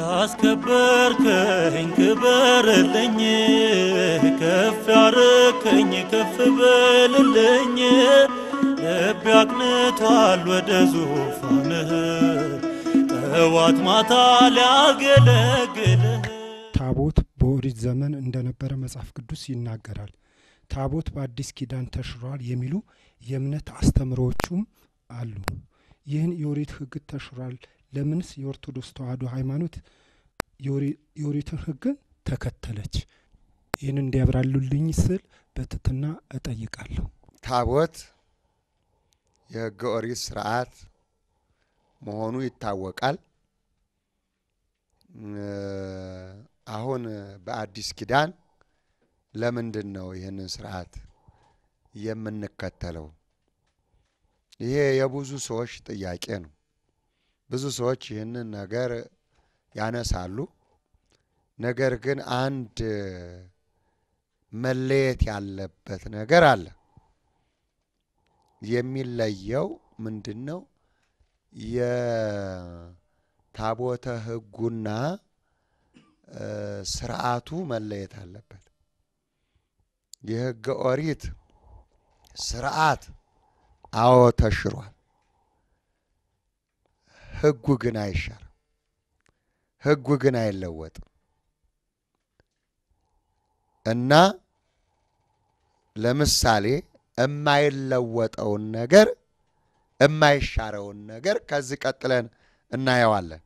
ያስከበርከኝ ክበርልኝ፣ ከፍ ያረከኝ ከፍ በልልኝ። ልቤ አቅንቷል ወደ ዙፋንህ ጠዋት ማታ ሊያገለግልህ። ታቦት በኦሪት ዘመን እንደነበረ መጽሐፍ ቅዱስ ይናገራል። ታቦት በአዲስ ኪዳን ተሽሯል የሚሉ የእምነት አስተምሮዎቹም አሉ። ይህን የኦሪት ሕግ ተሽሯል ለምንስ የኦርቶዶክስ ተዋህዶ ሃይማኖት የኦሪትን ህግን ተከተለች? ይህን እንዲያብራሉልኝ ስል በትትና እጠይቃለሁ። ታቦት የህገ ኦሪት ስርዓት መሆኑ ይታወቃል። አሁን በአዲስ ኪዳን ለምንድን ነው ይህንን ስርዓት የምንከተለው? ይሄ የብዙ ሰዎች ጥያቄ ነው። ብዙ ሰዎች ይህንን ነገር ያነሳሉ። ነገር ግን አንድ መለየት ያለበት ነገር አለ። የሚለየው ምንድን ነው? የታቦተ ሕጉና ስርዓቱ መለየት አለበት። የሕገ ኦሪት ስርዓት አዎ ተሽሯል። ህጉ ግን አይሻር፣ ህጉ ግን አይለወጥ እና ለምሳሌ የማይለወጠውን ነገር የማይሻረውን ነገር ከዚህ ቀጥለን እናየዋለን።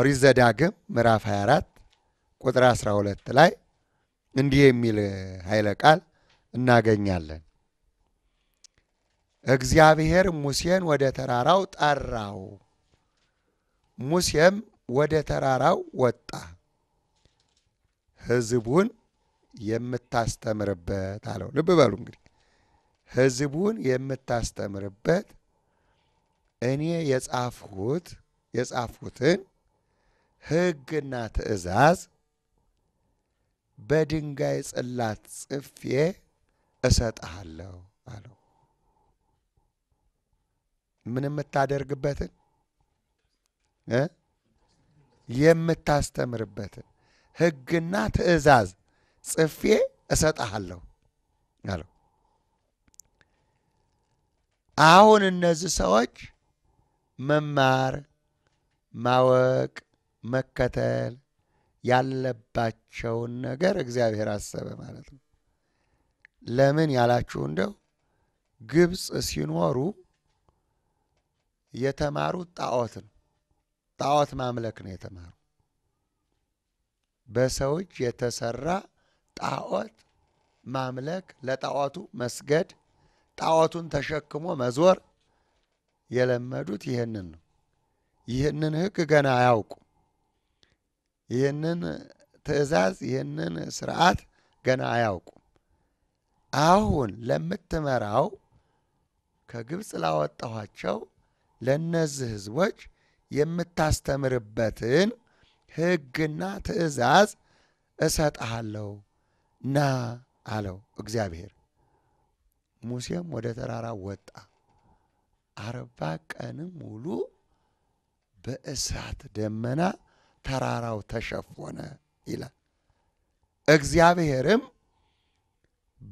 ኦሪት ዘዳግም ምዕራፍ 24 ቁጥር 12 ላይ እንዲህ የሚል ኃይለ ቃል እናገኛለን። እግዚአብሔር ሙሴን ወደ ተራራው ጠራው። ሙሴም ወደ ተራራው ወጣ፣ ሕዝቡን የምታስተምርበት አለው። ልብ በሉ እንግዲህ ሕዝቡን የምታስተምርበት እኔ የጻፍሁት የጻፍሁትን ሕግና ትእዛዝ በድንጋይ ጽላት ጽፌ እሰጥሃለሁ አለው። ምን የምታደርግበትን የምታስተምርበትን ሕግና ትእዛዝ ጽፌ እሰጥሃለሁ አለው። አሁን እነዚህ ሰዎች መማር፣ ማወቅ፣ መከተል ያለባቸውን ነገር እግዚአብሔር አሰበ ማለት ነው። ለምን ያላችሁ እንደው ግብፅ ሲኖሩ የተማሩት ጣዖት ነው። ጣዖት ማምለክ ነው የተማሩ። በሰዎች የተሰራ ጣዖት ማምለክ፣ ለጣዖቱ መስገድ፣ ጣዖቱን ተሸክሞ መዞር የለመዱት ይህንን ነው። ይህንን ሕግ ገና አያውቁ። ይህንን ትዕዛዝ፣ ይህንን ስርዓት ገና አያውቁ። አሁን ለምትመራው ከግብፅ ላወጣኋቸው ለእነዚህ ህዝቦች የምታስተምርበትን ህግና ትእዛዝ እሰጥሃለሁ ና አለው እግዚአብሔር። ሙሴም ወደ ተራራ ወጣ። አርባ ቀንም ሙሉ በእሳት ደመና ተራራው ተሸፎነ ይላል። እግዚአብሔርም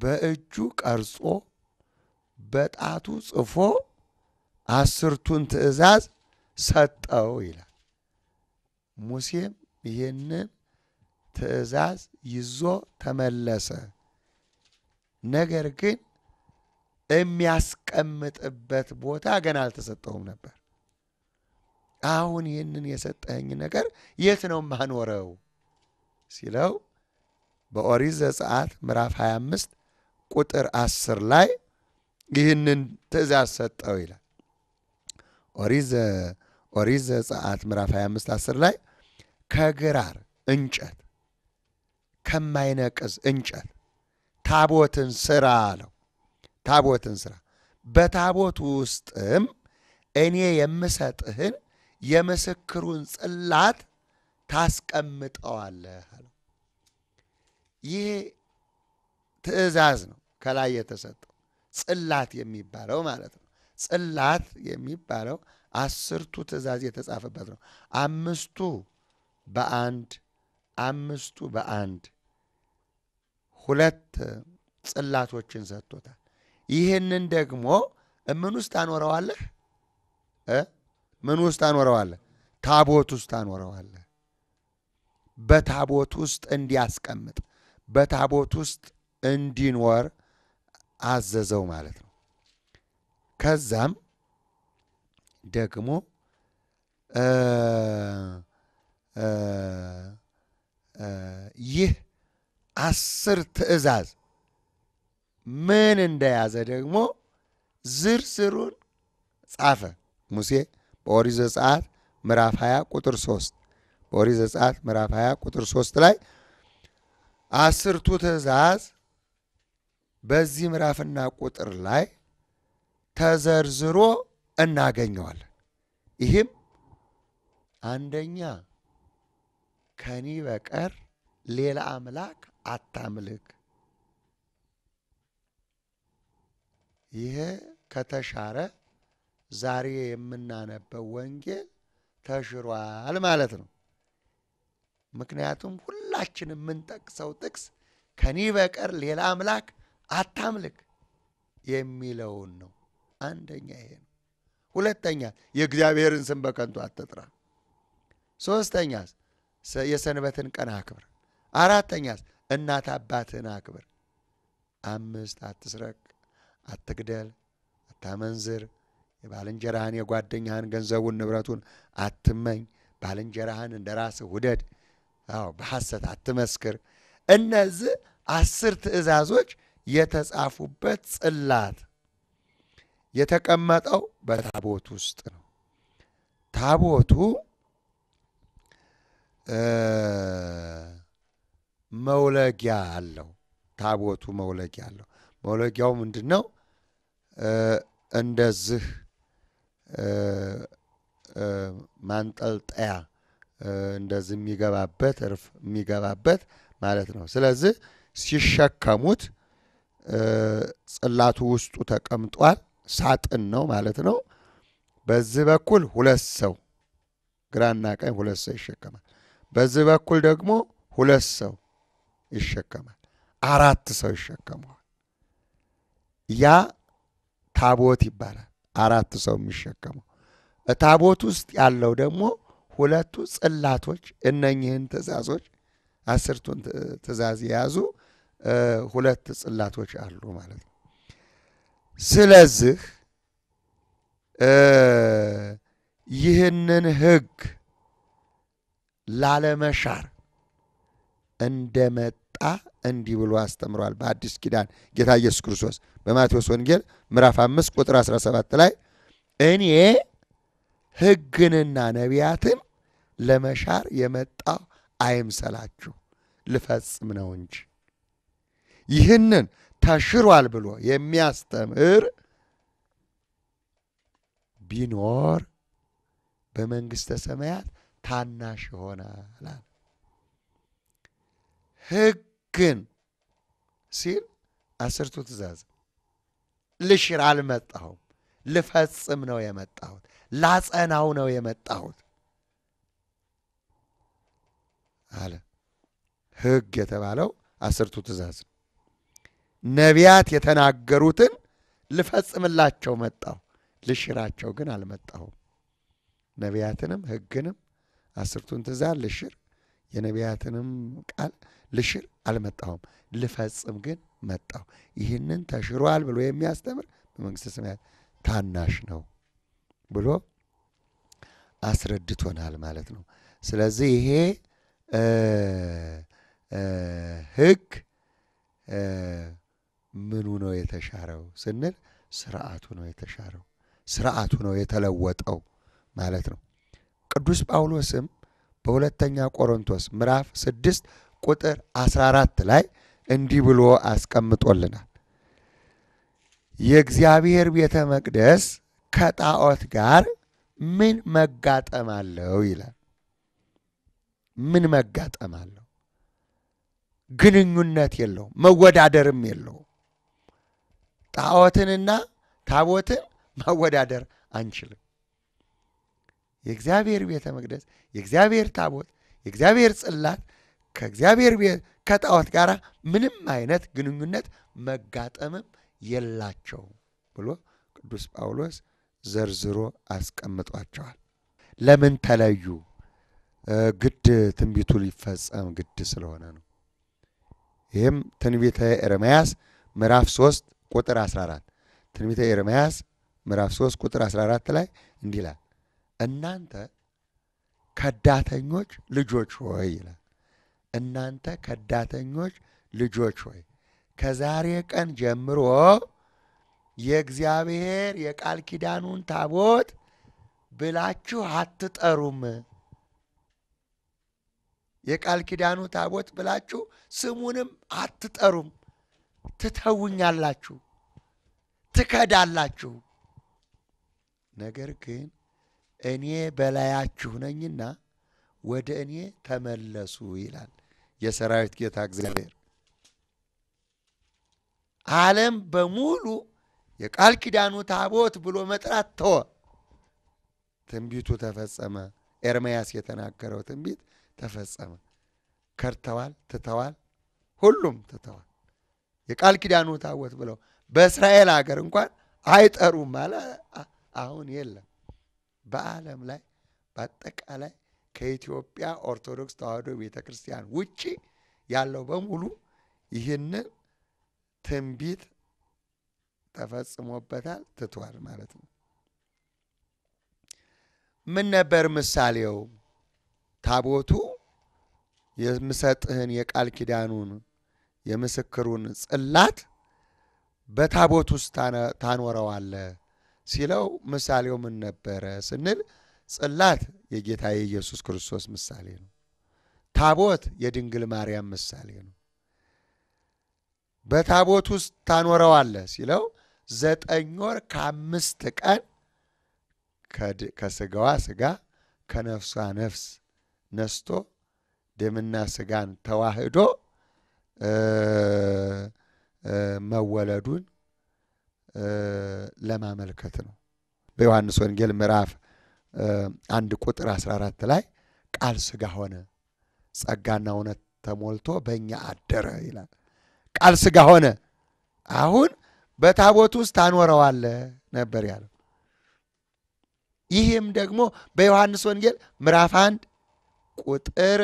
በእጁ ቀርጾ በጣቱ ጽፎ አስርቱን ትእዛዝ ሰጠው ይላል። ሙሴም ይህንን ትእዛዝ ይዞ ተመለሰ። ነገር ግን የሚያስቀምጥበት ቦታ ገና አልተሰጠውም ነበር። አሁን ይህንን የሰጠኸኝ ነገር የት ነው ማኖረው ሲለው በኦሪት ዘጸአት ምዕራፍ 25 ቁጥር 10 ላይ ይህንን ትእዛዝ ሰጠው ይላል። ኦሪት ዘፀአት ምዕራፍ 25 10 ላይ ከግራር እንጨት ከማይነቅዝ እንጨት ታቦትን ስራ አለው። ታቦትን ስራ በታቦት ውስጥም እኔ የምሰጥህን የምስክሩን ጽላት ታስቀምጠዋለህ አለው። ይሄ ትእዛዝ ነው ከላይ የተሰጠው ጽላት የሚባለው ማለት ነው። ጽላት የሚባለው አስርቱ ትእዛዝ የተጻፈበት ነው። አምስቱ በአንድ አምስቱ በአንድ ሁለት ጽላቶችን ሰጥቶታል። ይህንን ደግሞ ምን ውስጥ አኖረዋለህ? ምን ውስጥ አኖረዋለህ? ታቦት ውስጥ አኖረዋለህ። በታቦት ውስጥ እንዲያስቀምጥ፣ በታቦት ውስጥ እንዲኖር አዘዘው ማለት ነው። ከዛም ደግሞ ይህ አስር ትእዛዝ ምን እንደያዘ ደግሞ ዝርዝሩን ጻፈ። ሙሴ በኦሪት ዘጸአት ምዕራፍ 20 ቁጥር 3 በኦሪት ዘጸአት ምዕራፍ 20 ቁጥር 3 ላይ አስርቱ ትእዛዝ በዚህ ምዕራፍና ቁጥር ላይ ተዘርዝሮ እናገኘዋለን። ይህም አንደኛ ከኒ በቀር ሌላ አምላክ አታምልክ። ይሄ ከተሻረ ዛሬ የምናነበው ወንጌል ተሽሯል ማለት ነው። ምክንያቱም ሁላችን የምንጠቅሰው ጥቅስ ከኒ በቀር ሌላ አምላክ አታምልክ የሚለውን ነው። አንደኛ ይሄ ነው። ሁለተኛ የእግዚአብሔርን ስም በከንቱ አትጥራ። ሶስተኛ የሰንበትን ቀን አክብር። አራተኛስ እናት አባትህን አክብር። አምስት አትስረቅ፣ አትግደል፣ አታመንዝር፣ የባልንጀራህን የጓደኛህን ገንዘቡን ንብረቱን አትመኝ፣ ባልንጀራህን እንደ ራስህ ውደድ፣ አዎ በሐሰት አትመስክር። እነዚህ አስር ትእዛዞች የተጻፉበት ጽላት የተቀመጠው በታቦት ውስጥ ነው። ታቦቱ መውለጊያ አለው። ታቦቱ መውለጊያ አለው። መውለጊያው ምንድን ነው? እንደዚህ ማንጠልጠያ እንደዚህ የሚገባበት እርፍ የሚገባበት ማለት ነው። ስለዚህ ሲሸከሙት ጽላቱ ውስጡ ተቀምጧል። ሳጥን ነው ማለት ነው። በዚህ በኩል ሁለት ሰው ግራና ቀኝ ሁለት ሰው ይሸከማል። በዚህ በኩል ደግሞ ሁለት ሰው ይሸከማል። አራት ሰው ይሸከመዋል። ያ ታቦት ይባላል። አራት ሰው የሚሸከመው ታቦት ውስጥ ያለው ደግሞ ሁለቱ ጽላቶች እነኝህን ትእዛዞች አስርቱን ትእዛዝ የያዙ ሁለት ጽላቶች አሉ ማለት ነው። ስለዚህ ይህንን ህግ ላለመሻር እንደመጣ እንዲህ ብሎ አስተምሯል። በአዲስ ኪዳን ጌታ ኢየሱስ ክርስቶስ በማቴዎስ ወንጌል ምዕራፍ አምስት ቁጥር 17 ላይ እኔ ህግንና ነቢያትን ለመሻር የመጣ አይምሰላችሁ ልፈጽም ነው እንጂ ይህንን ተሽሯል ብሎ የሚያስተምር ቢኖር በመንግሥተ ሰማያት ታናሽ ይሆናል። ሕግን ሲል አስርቱ ትእዛዝ ልሽር አልመጣሁም፣ ልፈጽም ነው የመጣሁት፣ ላጸናው ነው የመጣሁት አለ። ሕግ የተባለው አስርቱ ትእዛዝ ነው። ነቢያት የተናገሩትን ልፈጽምላቸው መጣሁ፣ ልሽራቸው ግን አልመጣሁም። ነቢያትንም ህግንም አስርቱን ትእዛዝ ልሽር፣ የነቢያትንም ቃል ልሽር አልመጣሁም፣ ልፈጽም ግን መጣሁ። ይህንን ተሽሯል ብሎ የሚያስተምር በመንግሥተ ሰማያት ታናሽ ነው ብሎ አስረድቶናል ማለት ነው። ስለዚህ ይሄ ህግ ምኑ ነው የተሻረው ስንል ስርዓቱ ነው የተሻረው፣ ስርዓቱ ነው የተለወጠው ማለት ነው። ቅዱስ ጳውሎስም በሁለተኛ ቆሮንቶስ ምዕራፍ ስድስት ቁጥር 14 ላይ እንዲህ ብሎ አስቀምጦልናል። የእግዚአብሔር ቤተ መቅደስ ከጣዖት ጋር ምን መጋጠም አለው ይላል። ምን መጋጠም አለው? ግንኙነት የለውም፣ መወዳደርም የለውም። ጣዖትንና ታቦትን ማወዳደር አንችልም። የእግዚአብሔር ቤተ መቅደስ፣ የእግዚአብሔር ታቦት፣ የእግዚአብሔር ጽላት ከእግዚአብሔር ከጣዖት ጋር ምንም አይነት ግንኙነት መጋጠምም የላቸው ብሎ ቅዱስ ጳውሎስ ዘርዝሮ አስቀምጧቸዋል። ለምን ተለዩ? ግድ ትንቢቱ ሊፈጸም ግድ ስለሆነ ነው። ይህም ትንቢተ ኤርምያስ ምዕራፍ ሶስት ቁጥር 14 ትንቢተ ኤርምያስ ምዕራፍ 3 ቁጥር 14 ላይ እንዲህ ይላል፣ እናንተ ከዳተኞች ልጆች ሆይ ይላል። እናንተ ከዳተኞች ልጆች ሆይ ከዛሬ ቀን ጀምሮ የእግዚአብሔር የቃል ኪዳኑን ታቦት ብላችሁ አትጠሩም። የቃል ኪዳኑ ታቦት ብላችሁ ስሙንም አትጠሩም። ትተውኛላችሁ፣ ትከዳላችሁ። ነገር ግን እኔ በላያችሁ ነኝና ወደ እኔ ተመለሱ ይላል የሰራዊት ጌታ እግዚአብሔር። ዓለም በሙሉ የቃል ኪዳኑ ታቦት ብሎ መጥራት ተወ። ትንቢቱ ተፈጸመ። ኤርምያስ የተናገረው ትንቢት ተፈጸመ። ከድተዋል፣ ትተዋል፣ ሁሉም ትተዋል። የቃል ኪዳኑ ታቦት ብለው በእስራኤል ሀገር እንኳን አይጠሩም አለ። አሁን የለም። በዓለም ላይ በአጠቃላይ ከኢትዮጵያ ኦርቶዶክስ ተዋሕዶ ቤተ ክርስቲያን ውጭ ያለው በሙሉ ይህንን ትንቢት ተፈጽሞበታል፣ ትቷል ማለት ነው። ምን ነበር ምሳሌው? ታቦቱ የምሰጥህን የቃል ኪዳኑን የምስክሩን ጽላት በታቦት ውስጥ ታኖረዋለ ሲለው ምሳሌው ምን ነበረ ስንል ጽላት የጌታ የኢየሱስ ክርስቶስ ምሳሌ ነው። ታቦት የድንግል ማርያም ምሳሌ ነው። በታቦት ውስጥ ታኖረዋለ ሲለው ዘጠኝ ወር ከአምስት ቀን ከስጋዋ ስጋ ከነፍሷ ነፍስ ነስቶ ደምና ስጋን ተዋህዶ መወለዱን ለማመልከት ነው። በዮሐንስ ወንጌል ምዕራፍ አንድ ቁጥር 14 ላይ ቃል ስጋ ሆነ ጸጋና እውነት ተሞልቶ በእኛ አደረ ይላል። ቃል ስጋ ሆነ። አሁን በታቦት ውስጥ አኖረዋለ ነበር ያለው። ይህም ደግሞ በዮሐንስ ወንጌል ምዕራፍ አንድ ቁጥር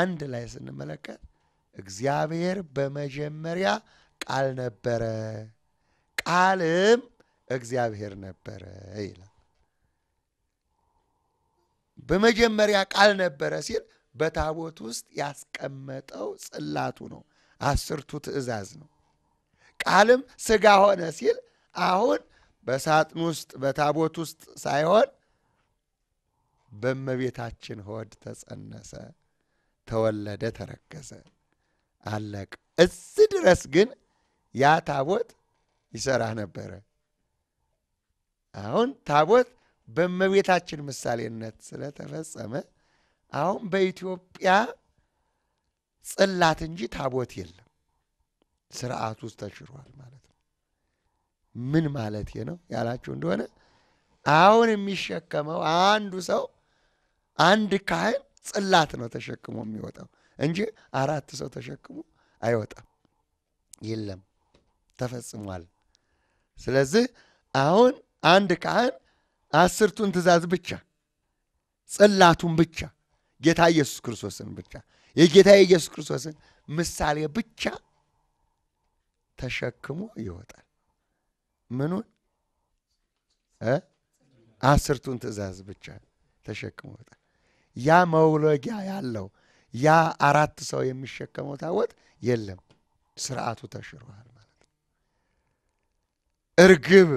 አንድ ላይ ስንመለከት እግዚአብሔር በመጀመሪያ ቃል ነበረ፣ ቃልም እግዚአብሔር ነበረ ይላል። በመጀመሪያ ቃል ነበረ ሲል በታቦት ውስጥ ያስቀመጠው ጽላቱ ነው፣ አስርቱ ትእዛዝ ነው። ቃልም ስጋ ሆነ ሲል አሁን በሳጥን ውስጥ በታቦት ውስጥ ሳይሆን በእመቤታችን ሆድ ተጸነሰ፣ ተወለደ፣ ተረገዘ። አለቅ። እዚህ ድረስ ግን ያ ታቦት ይሰራ ነበረ። አሁን ታቦት በእመቤታችን ምሳሌነት ስለተፈጸመ አሁን በኢትዮጵያ ጽላት እንጂ ታቦት የለም። ስርዓት ውስጥ ተሽሯል ማለት ነው። ምን ማለት ነው ያላችሁ እንደሆነ አሁን የሚሸከመው አንዱ ሰው አንድ ካህን ጽላት ነው ተሸክሞ የሚወጣው። እንጂ አራት ሰው ተሸክሞ አይወጣም። የለም ተፈጽሟል። ስለዚህ አሁን አንድ ካህን አስርቱን ትእዛዝ ብቻ ጽላቱን ብቻ ጌታ ኢየሱስ ክርስቶስን ብቻ የጌታ የኢየሱስ ክርስቶስን ምሳሌ ብቻ ተሸክሞ ይወጣል። ምኑን አስርቱን ትእዛዝ ብቻ ተሸክሞ ይወጣል። ያ መውለጊያ ያለው ያ አራት ሰው የሚሸከመው ታቦት የለም። ስርዓቱ ተሽሯል ማለት ነው። እርግብ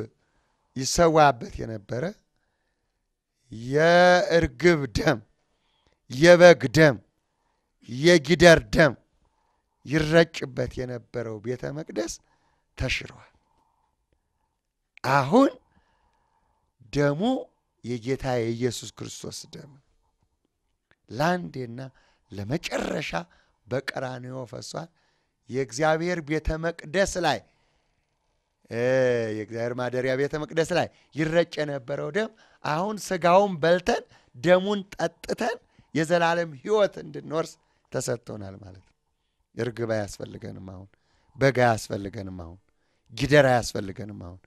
ይሰዋበት የነበረ የእርግብ ደም፣ የበግ ደም፣ የጊደር ደም ይረጭበት የነበረው ቤተ መቅደስ ተሽሯል። አሁን ደሙ የጌታ የኢየሱስ ክርስቶስ ደም ለአንዴና ለመጨረሻ በቀራንዮ ፈሷል። የእግዚአብሔር ቤተ መቅደስ ላይ የእግዚአብሔር ማደሪያ ቤተ መቅደስ ላይ ይረጭ የነበረው ደም አሁን ስጋውን በልተን ደሙን ጠጥተን የዘላለም ሕይወት እንድንወርስ ተሰጥቶናል ማለት ነው። እርግብ አያስፈልገንም አሁን፣ በግ አያስፈልገንም አሁን፣ ጊደር አያስፈልገንም አሁን፣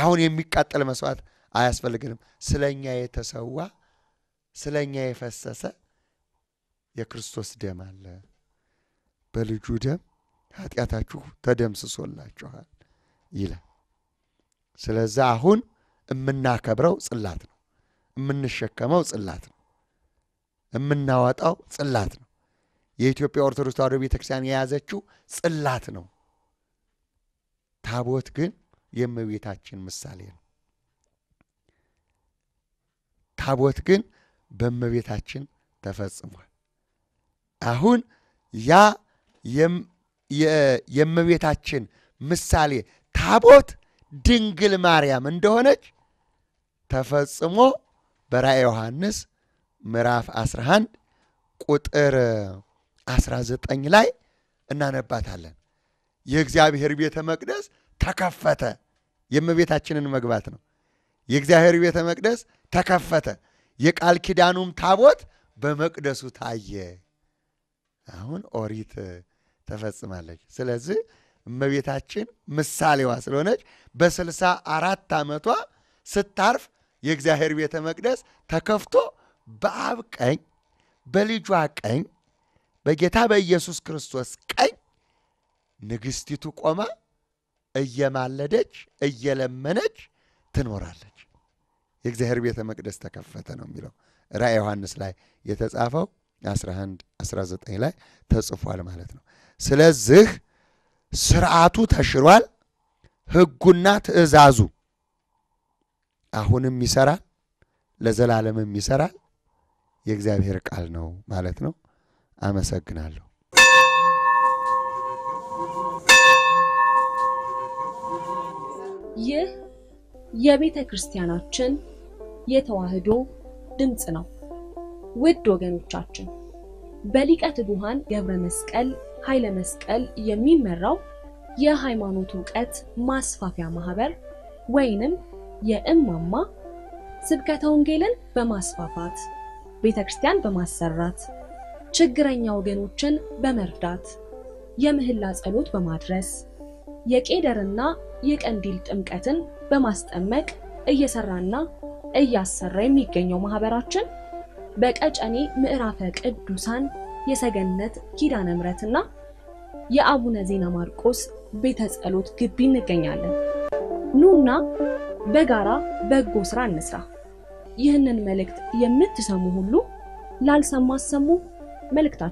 አሁን የሚቃጠል መስዋዕት አያስፈልገንም። ስለኛ የተሰዋ ስለኛ የፈሰሰ የክርስቶስ ደም አለ። በልጁ ደም ኃጢአታችሁ ተደምስሶላችኋል ይላል። ስለዛ አሁን የምናከብረው ጽላት ነው። የምንሸከመው ጽላት ነው። የምናወጣው ጽላት ነው። የኢትዮጵያ ኦርቶዶክስ ተዋሕዶ ቤተ ክርስቲያን የያዘችው ጽላት ነው። ታቦት ግን የእመቤታችን ምሳሌ ነው። ታቦት ግን በእመቤታችን ተፈጽሟል። አሁን ያ የእመቤታችን ምሳሌ ታቦት ድንግል ማርያም እንደሆነች ተፈጽሞ በራእየ ዮሐንስ ምዕራፍ 11 ቁጥር 19 ላይ እናነባታለን። የእግዚአብሔር ቤተ መቅደስ ተከፈተ። የእመቤታችንን መግባት ነው። የእግዚአብሔር ቤተ መቅደስ ተከፈተ፣ የቃል ኪዳኑም ታቦት በመቅደሱ ታየ አሁን ኦሪት ተፈጽማለች። ስለዚህ እመቤታችን ምሳሌዋ ስለሆነች በስልሳ አራት ዓመቷ ስታርፍ የእግዚአብሔር ቤተ መቅደስ ተከፍቶ በአብ ቀኝ በልጇ ቀኝ በጌታ በኢየሱስ ክርስቶስ ቀኝ ንግሥቲቱ ቆማ እየማለደች እየለመነች ትኖራለች። የእግዚአብሔር ቤተ መቅደስ ተከፈተ ነው የሚለው ራእየ ዮሐንስ ላይ የተጻፈው። 11 19 ላይ ተጽፏል ማለት ነው። ስለዚህ ስርዓቱ ተሽሯል፣ ህጉና ትእዛዙ አሁንም ይሰራል፣ ለዘላለምም ይሰራል። የእግዚአብሔር ቃል ነው ማለት ነው። አመሰግናለሁ። ይህ የቤተ ክርስቲያናችን የተዋህዶ ድምፅ ነው። ውድ ወገኖቻችን በሊቀ ትጉሃን ገብረ መስቀል ኃይለ መስቀል የሚመራው የሃይማኖት እውቀት ማስፋፊያ ማህበር ወይንም የእማማ ስብከተ ወንጌልን በማስፋፋት ቤተክርስቲያን በማሰራት ችግረኛ ወገኖችን በመርዳት የምህላ ጸሎት በማድረስ የቄደርና የቀንዲል ጥምቀትን በማስጠመቅ እየሰራና እያሰራ የሚገኘው ማህበራችን በቀጨኔ ምዕራፈ ቅዱሳን የሰገነት ኪዳነ ምረትና የአቡነ ዜና ማርቆስ ቤተ ጸሎት ግቢ እንገኛለን። ኑና በጋራ በጎ ስራ እንስራ። ይህንን መልእክት የምትሰሙ ሁሉ ላልሰማ አሰሙ። መልእክታቸው